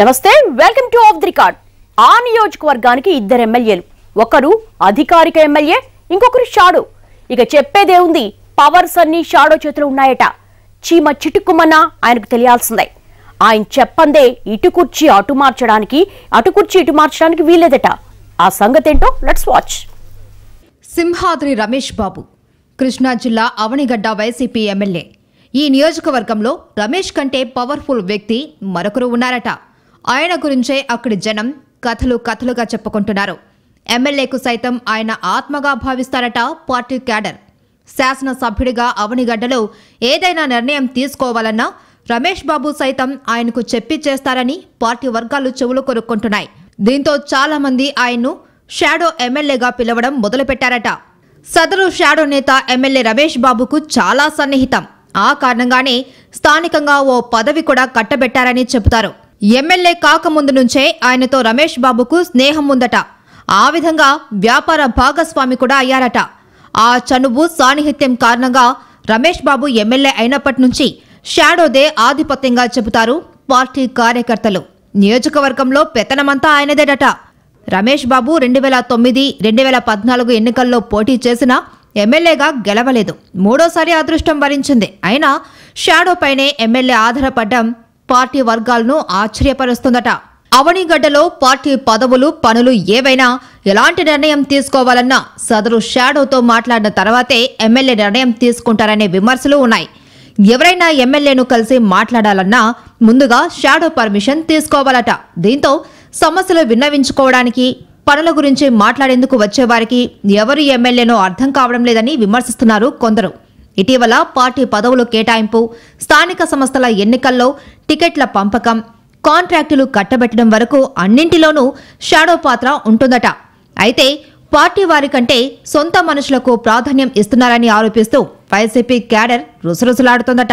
నమస్తే welcome to off the record ఆ నియోజకవర్గానికి ఇద్దరు ఎమ్మెల్యేలు ఒకరు అధికారిక ఎమ్మెల్యే ఇంకొకరు షాడో ఇక చెప్పేదే ఉంది పవర్స్ అన్ని షాడో చేతులు ఉన్నాయట చీమ చిటుక్కుమన్నా ఆయనకు తెలియాల్సిందే ఆయన చెప్పందే ఇటు కుర్చీ అటు మార్చడానికి అటు కుర్చీ ఇటు మార్చడానికి వీలేదట ఆ సంగతి ఏంటో లెట్స్ వాచ్ సింహాద్రి రమేష్ బాబు కృష్ణా జిల్లా అవనిగడ్డ వైసీపీ ఎమ్మెల్యే ఈ నియోజకవర్గంలో రమేష్ కంటే పవర్ఫుల్ వ్యక్తి మరొకరు ఉన్నారట ఆయన గురించే అక్కడి జనం కథలు కథలుగా చెప్పుకుంటున్నారు ఎమ్మెల్యేకు సైతం ఆయన ఆత్మగా భావిస్తారట పార్టీ క్యాడర్ శాసనసభ్యుడిగా అవనిగడ్డలో ఏదైనా నిర్ణయం తీసుకోవాలన్నా రమేష్ బాబు సైతం ఆయనకు చెప్పి చేస్తారని పార్టీ వర్గాలు చెవులు కొనుక్కుంటున్నాయి దీంతో చాలా మంది ఆయన్ను షాడో ఎమ్మెల్యేగా పిలవడం మొదలుపెట్టారట సదరు షాడో నేత ఎమ్మెల్యే రమేష్ బాబుకు చాలా సన్నిహితం ఆ కారణంగానే స్థానికంగా ఓ పదవి కూడా కట్టబెట్టారని చెబుతారు ఎమ్మెల్యే కాకముందు నుంచే ఆయనతో రమేష్ బాబుకు స్నేహం ఉందట ఆ విధంగా వ్యాపార భాగస్వామి కూడా అయ్యారట ఆ చనువు సాన్నిహిత్యం కారణంగా రమేష్ బాబు ఎమ్మెల్యే అయినప్పటి నుంచి షాడోదే ఆధిపత్యంగా చెబుతారు పార్టీ కార్యకర్తలు నియోజకవర్గంలో పెత్తనమంతా ఆయనదేడట రమేష్ బాబు రెండు వేల తొమ్మిది రెండు వేల పద్నాలుగు ఎన్నికల్లో పోటీ చేసినా ఎమ్మెల్యేగా గెలవలేదు మూడోసారి అదృష్టం వరించింది అయినా షాడో పైనే ఎమ్మెల్యే ఆధారపడ్డం పార్టీ వర్గాలను ఆశ్చర్యపరుస్తుందట అవనిగడ్డలో పార్టీ పదవులు పనులు ఏవైనా ఎలాంటి నిర్ణయం తీసుకోవాలన్నా సదరు షాడోతో మాట్లాడిన తర్వాతే ఎమ్మెల్యే నిర్ణయం తీసుకుంటారనే విమర్శలు ఉన్నాయి ఎవరైనా ఎమ్మెల్యేను కలిసి మాట్లాడాలన్నా ముందుగా షాడో పర్మిషన్ తీసుకోవాలట దీంతో సమస్యలు విన్నవించుకోవడానికి పనుల గురించి మాట్లాడేందుకు వచ్చేవారికి ఎవరు ఎమ్మెల్యేనో అర్థం కావడం లేదని విమర్శిస్తున్నారు కొందరు ఇటీవల పార్టీ పదవుల కేటాయింపు స్థానిక సంస్థల ఎన్నికల్లో టికెట్ల పంపకం కాంట్రాక్టులు కట్టబెట్టడం వరకు అన్నింటిలోనూ షాడో పాత్ర ఉంటుందట అయితే పార్టీ వారి కంటే సొంత మనుషులకు ప్రాధాన్యం ఇస్తున్నారని ఆరోపిస్తూ వైసీపీ క్యాడర్ రుసరుసలాడుతుందట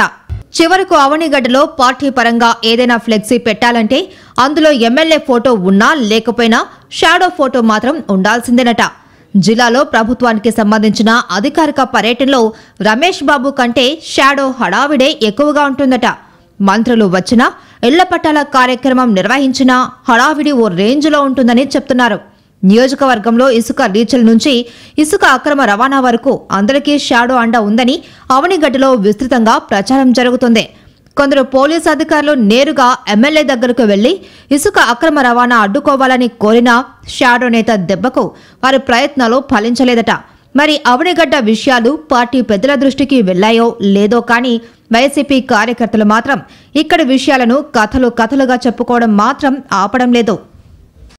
చివరకు అవనిగడ్డలో పార్టీ పరంగా ఏదైనా ఫ్లెక్సీ పెట్టాలంటే అందులో ఎమ్మెల్యే ఫోటో ఉన్నా లేకపోయినా షాడో ఫోటో మాత్రం ఉండాల్సిందేనట జిల్లాలో ప్రభుత్వానికి సంబంధించిన అధికారిక పర్యటనలో రమేష్ బాబు కంటే షాడో హడావిడే ఎక్కువగా ఉంటుందట మంత్రులు వచ్చినా ఇళ్ల పట్టాల కార్యక్రమం నిర్వహించిన హడావిడి ఓ రేంజ్లో ఉంటుందని చెప్తున్నారు నియోజకవర్గంలో ఇసుక రీచల్ నుంచి ఇసుక అక్రమ రవాణా వరకు అందరికీ షాడో అండ ఉందని అవనిగడ్డలో విస్తృతంగా ప్రచారం జరుగుతుంది కొందరు పోలీసు అధికారులు నేరుగా ఎమ్మెల్యే దగ్గరకు వెళ్లి ఇసుక అక్రమ రవాణా అడ్డుకోవాలని కోరిన షాడో నేత దెబ్బకు వారి ప్రయత్నాలు ఫలించలేదట మరి అవనిగడ్డ విషయాలు పార్టీ పెద్దల దృష్టికి వెళ్లాయో లేదో కానీ వైసీపీ కార్యకర్తలు మాత్రం ఇక్కడి విషయాలను కథలు కథలుగా చెప్పుకోవడం మాత్రం ఆపడం లేదు